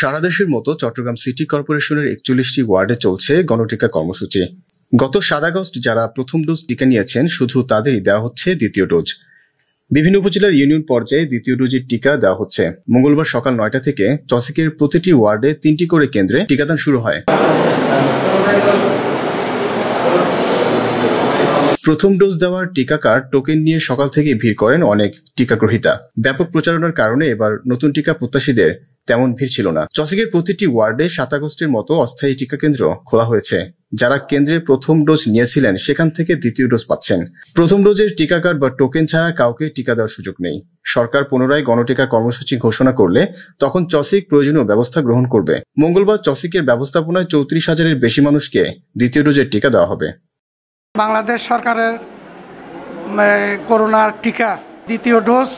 সারা দেশের মতো চট্টগ্রাম সিটি কর্পোরেশনের একচল্লিশটি ওয়ার্ডে চলছে গণটিকা কর্মসূচি গত সাত আগস্ট যারা প্রথম ডোজ টিকা নিয়েছেন শুধু তাদেরই দেওয়া হচ্ছে দ্বিতীয় ডোজ বিভিন্ন উপজেলার ইউনিয়ন পর্যায়ে দ্বিতীয় ডোজের টিকা দেওয়া হচ্ছে মঙ্গলবার সকাল নয়টা থেকে চসিকের প্রতিটি ওয়ার্ডে তিনটি করে কেন্দ্রে টিকাদান শুরু হয় প্রথম ডোজ দেওয়ার টিকাকার টোকেন নিয়ে সকাল থেকে ভিড় করেন অনেক টিকাগ্রহীতা ব্যাপক প্রচারণার কারণে এবার নতুন টিকা প্রত্যাশীদের তেমন ভিড় ছিল না চসিকের প্রতিটি ওয়ার্ডে সাত আগস্টের মতো অস্থায়ী টিকা কেন্দ্র খোলা হয়েছে যারা কেন্দ্রের প্রথম ডোজ নিয়েছিলেন সেখান থেকে দ্বিতীয় ডোজ পাচ্ছেন প্রথম ডোজের টিকা কার্ড বা টোকেন ছাড়া কাউকে টিকা দেওয়ার সুযোগ নেই সরকার পুনরায় গণটিকা কর্মসূচি ঘোষণা করলে তখন চসিক প্রয়োজনীয় ব্যবস্থা গ্রহণ করবে মঙ্গলবার চসিকের ব্যবস্থাপনায় চৌত্রিশ হাজারের বেশি মানুষকে দ্বিতীয় ডোজের টিকা দেওয়া হবে বাংলাদেশ সরকারের করোনার টিকা দ্বিতীয় ডোজ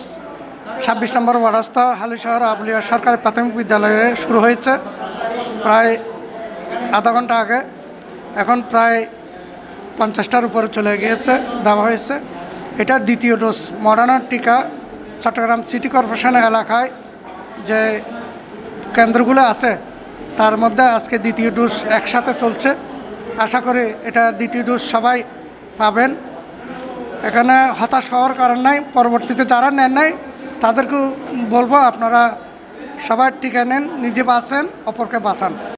ছাব্বিশ নম্বর রাস্তা হালিশহর আবলিয়া সরকারি প্রাথমিক বিদ্যালয়ে শুরু হয়েছে প্রায় আধা ঘন্টা আগে এখন প্রায় পঞ্চাশটার উপরে চলে গিয়েছে দেওয়া হয়েছে এটা দ্বিতীয় ডোজ মডার্নার টিকা চট্টগ্রাম সিটি কর্পোরেশন এলাকায় যে কেন্দ্রগুলো আছে তার মধ্যে আজকে দ্বিতীয় ডোজ একসাথে চলছে আশা করি এটা দ্বিতীয় ডোজ সবাই পাবেন এখানে হতাশ হওয়ার কারণ নাই পরবর্তীতে যারা নেন নাই তাদেরকেও বলবো আপনারা সবাই টিকা নেন নিজে বাঁচেন অপরকে বাঁচান